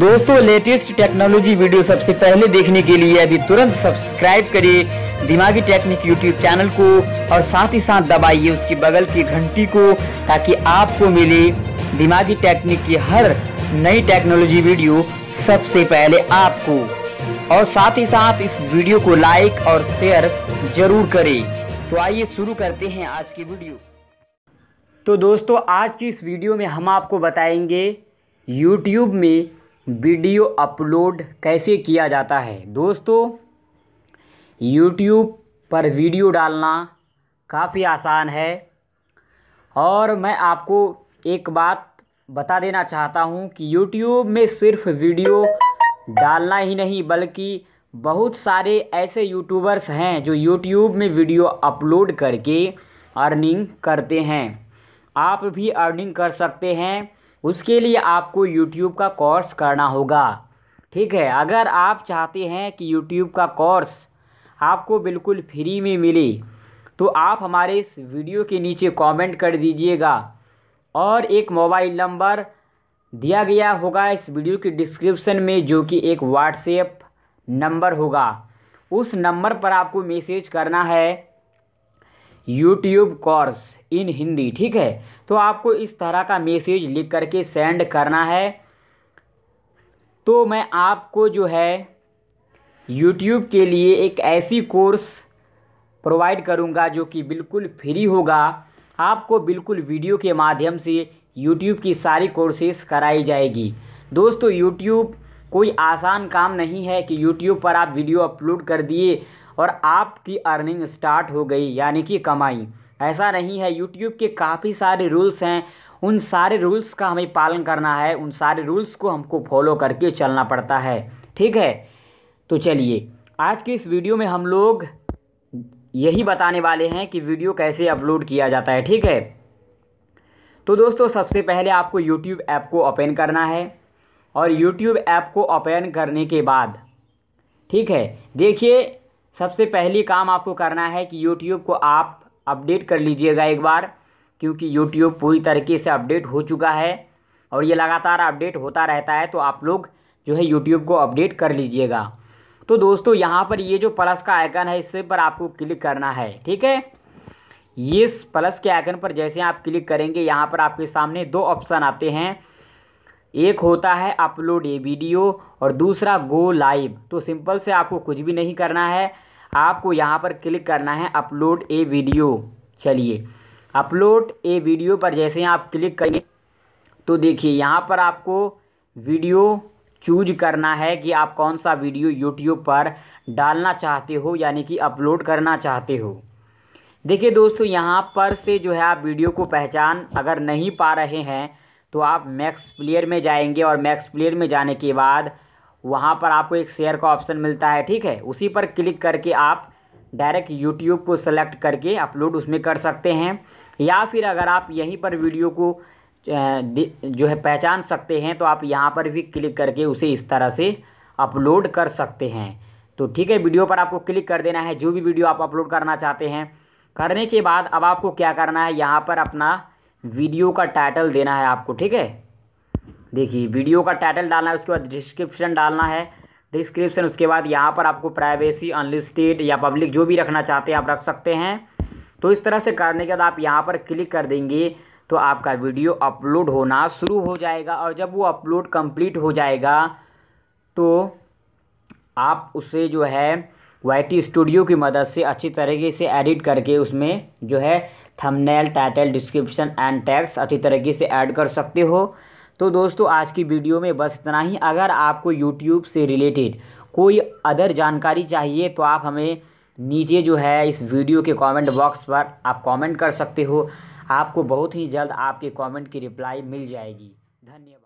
दोस्तों latest technology video सबसे पहले देखने के लिए अभी तुरंत सब्सक्राइब करें दिमागी टेक्निक यूट्यूब चैनल को और साथ ही साथ दबाइए उसकी बगल की घंटी को ताकि आपको मिले दिमागी टेक्निक की हर नई टेक्नोलॉजी वीडियो सबसे पहले आपको और साथ ही साथ इस वीडियो को लाइक और शेयर जरूर करें तो आइए शुरू करते हैं आज की वीडियो तो दोस्तों आज की इस वीडियो में हम आपको बताएंगे यूट्यूब में वीडियो अपलोड कैसे किया जाता है दोस्तों यूट्यूब पर वीडियो डालना काफ़ी आसान है और मैं आपको एक बात बता देना चाहता हूँ कि यूट्यूब में सिर्फ वीडियो डालना ही नहीं बल्कि बहुत सारे ऐसे यूट्यूबर्स हैं जो यूट्यूब में वीडियो अपलोड करके अर्निंग करते हैं आप भी अर्निंग कर सकते हैं उसके लिए आपको यूट्यूब का कोर्स करना होगा ठीक है अगर आप चाहते हैं कि यूट्यूब का कोर्स आपको बिल्कुल फ्री में मिले तो आप हमारे इस वीडियो के नीचे कमेंट कर दीजिएगा और एक मोबाइल नंबर दिया गया होगा इस वीडियो के डिस्क्रिप्शन में जो कि एक व्हाट्सएप नंबर होगा उस नंबर पर आपको मैसेज करना है यूट्यूब कोर्स इन हिंदी ठीक है तो आपको इस तरह का मैसेज लिख करके सेंड करना है तो मैं आपको जो है यूट्यूब के लिए एक ऐसी कोर्स प्रोवाइड करूंगा जो कि बिल्कुल फ्री होगा आपको बिल्कुल वीडियो के माध्यम से यूट्यूब की सारी कोर्सेस कराई जाएगी दोस्तों यूट्यूब कोई आसान काम नहीं है कि यूट्यूब पर आप वीडियो अपलोड कर दिए और आपकी अर्निंग स्टार्ट हो गई यानी कि कमाई ऐसा नहीं है यूट्यूब के काफ़ी सारे रूल्स हैं उन सारे रूल्स का हमें पालन करना है उन सारे रूल्स को हमको फॉलो करके चलना पड़ता है ठीक है तो चलिए आज की इस वीडियो में हम लोग यही बताने वाले हैं कि वीडियो कैसे अपलोड किया जाता है ठीक है तो दोस्तों सबसे पहले आपको यूट्यूब ऐप को ओपन करना है और यूट्यूब ऐप को ओपन करने के बाद ठीक है देखिए सबसे पहले काम आपको करना है कि यूट्यूब को आप अपडेट कर लीजिएगा एक बार क्योंकि यूट्यूब पूरी तरीके से अपडेट हो चुका है और ये लगातार अपडेट होता रहता है तो आप लोग जो है यूट्यूब को अपडेट कर लीजिएगा तो दोस्तों यहाँ पर ये जो प्लस का आइकन है इस पर आपको क्लिक करना है ठीक है ये प्लस के आइकन पर जैसे आप क्लिक करेंगे यहाँ पर आपके सामने दो ऑप्शन आते हैं एक होता है अपलोड ए वीडियो और दूसरा गो लाइव तो सिंपल से आपको कुछ भी नहीं करना है आपको यहाँ पर क्लिक करना है अपलोड ए वीडियो चलिए अपलोड ए वीडियो पर जैसे आप क्लिक करेंगे तो देखिए यहाँ पर आपको वीडियो चूज करना है कि आप कौन सा वीडियो यूट्यूब पर डालना चाहते हो यानी कि अपलोड करना चाहते हो देखिए दोस्तों यहाँ पर से जो है आप वीडियो को पहचान अगर नहीं पा रहे हैं तो आप मैक्स प्लेयर में जाएंगे और मैक्स प्लेयर में जाने के बाद वहाँ पर आपको एक शेयर का ऑप्शन मिलता है ठीक है उसी पर क्लिक करके आप डायरेक्ट यूट्यूब को सेलेक्ट करके अपलोड उसमें कर सकते हैं या फिर अगर आप यहीं पर वीडियो को जो है पहचान सकते हैं तो आप यहाँ पर भी क्लिक करके उसे इस तरह से अपलोड कर सकते हैं तो ठीक है वीडियो पर आपको क्लिक कर देना है जो भी वीडियो आप अपलोड करना चाहते हैं करने के बाद अब आपको क्या करना है यहाँ पर अपना वीडियो का टाइटल देना है आपको ठीक है देखिए वीडियो का टाइटल डालना है उसके बाद डिस्क्रिप्शन डालना है डिस्क्रिप्शन उसके बाद यहाँ पर आपको प्राइवेसी अनलिस्टेड या पब्लिक जो भी रखना चाहते हैं आप रख सकते हैं तो इस तरह से करने के बाद आप यहाँ पर क्लिक कर देंगे तो आपका वीडियो अपलोड होना शुरू हो जाएगा और जब वो अपलोड कंप्लीट हो जाएगा तो आप उसे जो है वाई टी स्टूडियो की मदद से अच्छी तरीके से एडिट करके उसमें जो है thumbnail title description and tags अच्छी तरीके से ऐड कर सकते हो तो दोस्तों आज की वीडियो में बस इतना ही अगर आपको यूट्यूब से रिलेटेड कोई अदर जानकारी चाहिए तो आप हमें नीचे जो है इस वीडियो के कमेंट बॉक्स पर आप कमेंट कर सकते हो आपको बहुत ही जल्द आपके कमेंट की रिप्लाई मिल जाएगी धन्यवाद